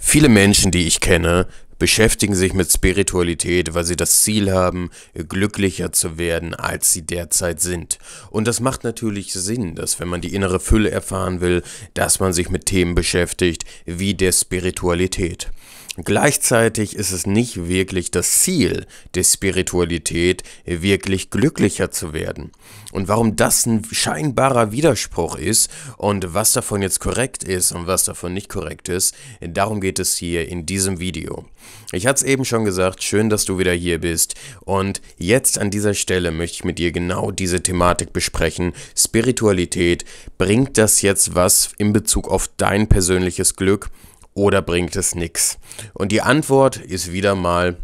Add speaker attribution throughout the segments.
Speaker 1: Viele Menschen, die ich kenne, beschäftigen sich mit Spiritualität, weil sie das Ziel haben, glücklicher zu werden, als sie derzeit sind. Und das macht natürlich Sinn, dass wenn man die innere Fülle erfahren will, dass man sich mit Themen beschäftigt wie der Spiritualität. Gleichzeitig ist es nicht wirklich das Ziel der Spiritualität, wirklich glücklicher zu werden. Und warum das ein scheinbarer Widerspruch ist und was davon jetzt korrekt ist und was davon nicht korrekt ist, darum geht es hier in diesem Video. Ich hatte es eben schon gesagt, schön, dass du wieder hier bist und jetzt an dieser Stelle möchte ich mit dir genau diese Thematik besprechen. Spiritualität, bringt das jetzt was in Bezug auf dein persönliches Glück? oder bringt es nichts? Und die Antwort ist wieder mal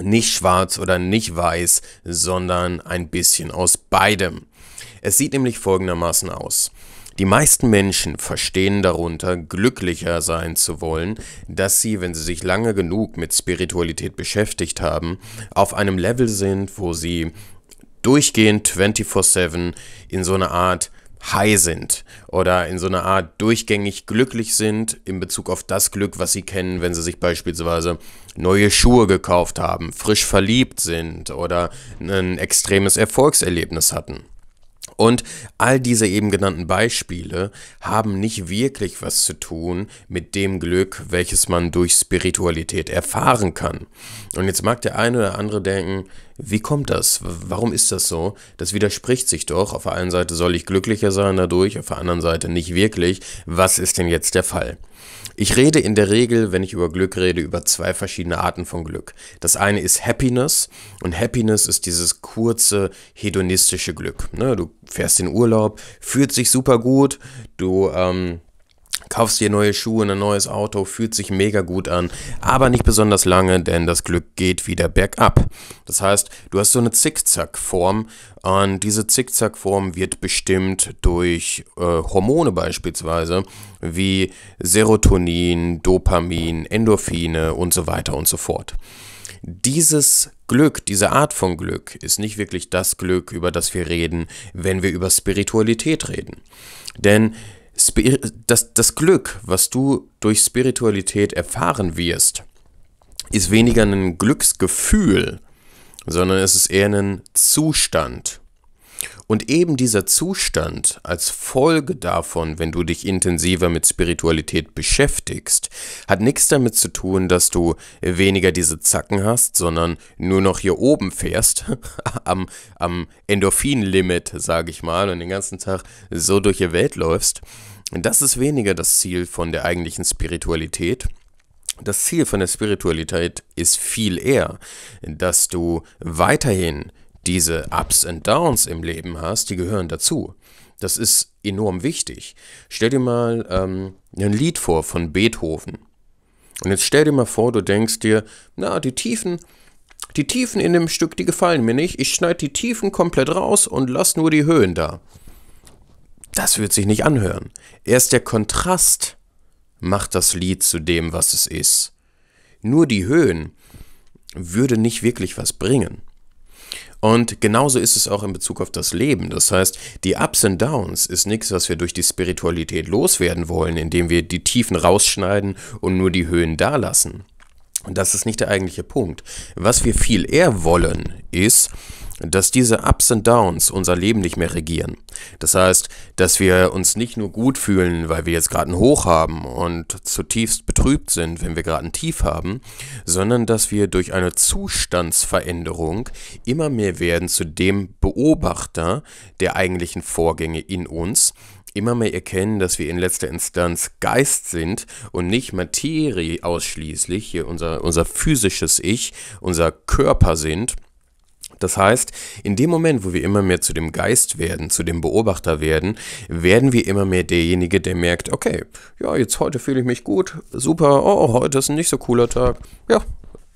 Speaker 1: nicht schwarz oder nicht weiß, sondern ein bisschen aus beidem. Es sieht nämlich folgendermaßen aus. Die meisten Menschen verstehen darunter, glücklicher sein zu wollen, dass sie, wenn sie sich lange genug mit Spiritualität beschäftigt haben, auf einem Level sind, wo sie durchgehend 24/7 in so einer Art high sind oder in so einer Art durchgängig glücklich sind in Bezug auf das Glück, was sie kennen, wenn sie sich beispielsweise neue Schuhe gekauft haben, frisch verliebt sind oder ein extremes Erfolgserlebnis hatten. Und all diese eben genannten Beispiele haben nicht wirklich was zu tun mit dem Glück, welches man durch Spiritualität erfahren kann. Und jetzt mag der eine oder andere denken, wie kommt das? Warum ist das so? Das widerspricht sich doch. Auf der einen Seite soll ich glücklicher sein dadurch, auf der anderen Seite nicht wirklich. Was ist denn jetzt der Fall? Ich rede in der Regel, wenn ich über Glück rede, über zwei verschiedene Arten von Glück. Das eine ist Happiness und Happiness ist dieses kurze hedonistische Glück. Ne, du fährst in Urlaub, fühlt sich super gut, du ähm, kaufst dir neue Schuhe, ein neues Auto, fühlt sich mega gut an, aber nicht besonders lange, denn das Glück geht wieder bergab. Das heißt, du hast so eine Zickzackform und diese Zickzackform wird bestimmt durch äh, Hormone beispielsweise wie Serotonin, Dopamin, Endorphine und so weiter und so fort. Dieses Glück, diese Art von Glück ist nicht wirklich das Glück, über das wir reden, wenn wir über Spiritualität reden. Denn das, das Glück, was du durch Spiritualität erfahren wirst, ist weniger ein Glücksgefühl, sondern es ist eher ein Zustand. Und eben dieser Zustand als Folge davon, wenn du dich intensiver mit Spiritualität beschäftigst, hat nichts damit zu tun, dass du weniger diese Zacken hast, sondern nur noch hier oben fährst, am, am Endorphin-Limit, sage ich mal, und den ganzen Tag so durch die Welt läufst. Das ist weniger das Ziel von der eigentlichen Spiritualität. Das Ziel von der Spiritualität ist viel eher, dass du weiterhin diese Ups und Downs im Leben hast, die gehören dazu. Das ist enorm wichtig. Stell dir mal ähm, ein Lied vor von Beethoven. Und jetzt stell dir mal vor, du denkst dir, na, die Tiefen, die Tiefen in dem Stück, die gefallen mir nicht. Ich schneide die Tiefen komplett raus und lass nur die Höhen da. Das wird sich nicht anhören. Erst der Kontrast macht das Lied zu dem, was es ist. Nur die Höhen würde nicht wirklich was bringen. Und genauso ist es auch in Bezug auf das Leben. Das heißt, die Ups und Downs ist nichts, was wir durch die Spiritualität loswerden wollen, indem wir die Tiefen rausschneiden und nur die Höhen dalassen. Und das ist nicht der eigentliche Punkt. Was wir viel eher wollen, ist, dass diese Ups und Downs unser Leben nicht mehr regieren. Das heißt, dass wir uns nicht nur gut fühlen, weil wir jetzt gerade ein Hoch haben und zutiefst betrübt sind, wenn wir gerade ein Tief haben, sondern dass wir durch eine Zustandsveränderung immer mehr werden zu dem Beobachter der eigentlichen Vorgänge in uns, immer mehr erkennen, dass wir in letzter Instanz Geist sind und nicht Materie ausschließlich, hier unser, unser physisches Ich, unser Körper sind – das heißt, in dem Moment, wo wir immer mehr zu dem Geist werden, zu dem Beobachter werden, werden wir immer mehr derjenige, der merkt, okay, ja, jetzt heute fühle ich mich gut, super, oh, heute ist ein nicht so cooler Tag, ja,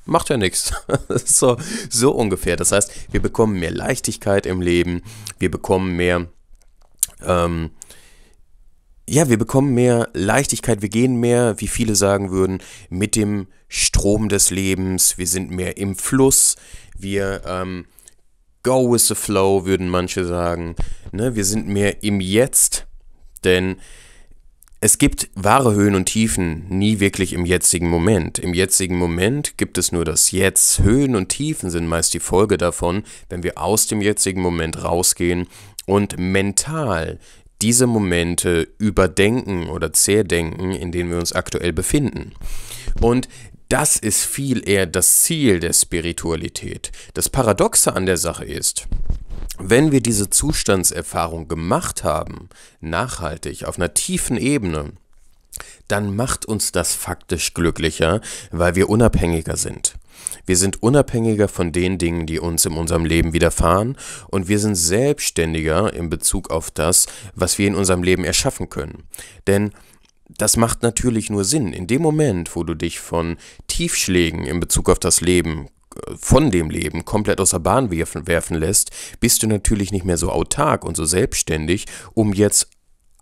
Speaker 1: macht ja nichts. So, so ungefähr. Das heißt, wir bekommen mehr Leichtigkeit im Leben, wir bekommen mehr, ähm, ja, wir bekommen mehr Leichtigkeit, wir gehen mehr, wie viele sagen würden, mit dem Strom des Lebens, wir sind mehr im Fluss, wir ähm, Go with the flow, würden manche sagen. Ne, wir sind mehr im Jetzt, denn es gibt wahre Höhen und Tiefen nie wirklich im jetzigen Moment. Im jetzigen Moment gibt es nur das Jetzt. Höhen und Tiefen sind meist die Folge davon, wenn wir aus dem jetzigen Moment rausgehen und mental diese Momente überdenken oder zerdenken, in denen wir uns aktuell befinden. Und das ist viel eher das Ziel der Spiritualität. Das Paradoxe an der Sache ist, wenn wir diese Zustandserfahrung gemacht haben, nachhaltig, auf einer tiefen Ebene, dann macht uns das faktisch glücklicher, weil wir unabhängiger sind. Wir sind unabhängiger von den Dingen, die uns in unserem Leben widerfahren und wir sind selbstständiger in Bezug auf das, was wir in unserem Leben erschaffen können. Denn das macht natürlich nur Sinn. In dem Moment, wo du dich von Tiefschlägen in Bezug auf das Leben äh, von dem Leben komplett aus der Bahn werfen, werfen lässt, bist du natürlich nicht mehr so autark und so selbstständig, um jetzt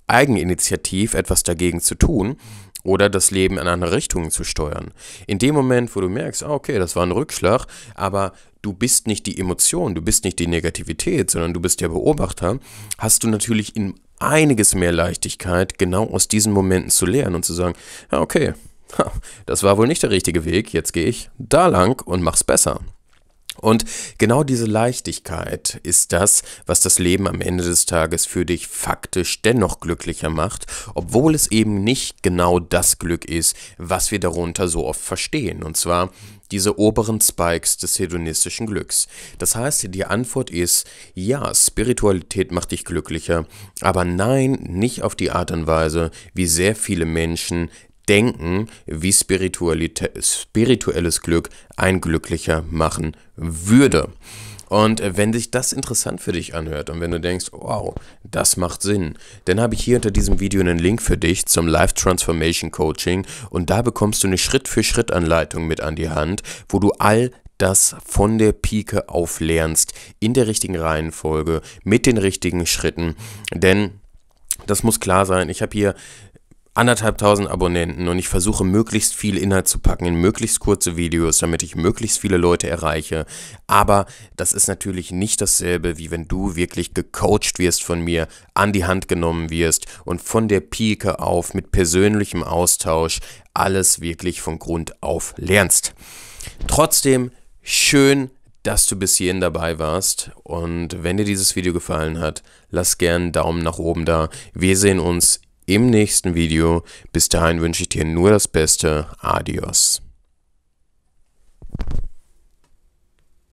Speaker 1: eigeninitiativ etwas dagegen zu tun oder das Leben in andere Richtungen zu steuern. In dem Moment, wo du merkst, ah, okay, das war ein Rückschlag, aber du bist nicht die Emotion, du bist nicht die Negativität, sondern du bist der Beobachter, hast du natürlich in einiges mehr Leichtigkeit, genau aus diesen Momenten zu lernen und zu sagen, ja, okay, das war wohl nicht der richtige Weg, jetzt gehe ich da lang und mach's besser. Und genau diese Leichtigkeit ist das, was das Leben am Ende des Tages für dich faktisch dennoch glücklicher macht, obwohl es eben nicht genau das Glück ist, was wir darunter so oft verstehen. Und zwar diese oberen Spikes des hedonistischen Glücks. Das heißt, die Antwort ist, ja, Spiritualität macht dich glücklicher, aber nein, nicht auf die Art und Weise, wie sehr viele Menschen denken, wie spirituelles Glück ein glücklicher machen würde. Und wenn sich das interessant für dich anhört und wenn du denkst, wow, das macht Sinn, dann habe ich hier unter diesem Video einen Link für dich zum Life Transformation Coaching und da bekommst du eine Schritt-für-Schritt-Anleitung mit an die Hand, wo du all das von der Pike auf lernst, in der richtigen Reihenfolge, mit den richtigen Schritten, denn das muss klar sein. Ich habe hier anderthalbtausend Abonnenten und ich versuche möglichst viel Inhalt zu packen in möglichst kurze Videos, damit ich möglichst viele Leute erreiche. Aber das ist natürlich nicht dasselbe, wie wenn du wirklich gecoacht wirst von mir, an die Hand genommen wirst und von der Pike auf mit persönlichem Austausch alles wirklich von Grund auf lernst. Trotzdem schön, dass du bis hierhin dabei warst. Und wenn dir dieses Video gefallen hat, lass gern einen Daumen nach oben da. Wir sehen uns im nächsten Video. Bis dahin wünsche ich dir nur das Beste. Adios.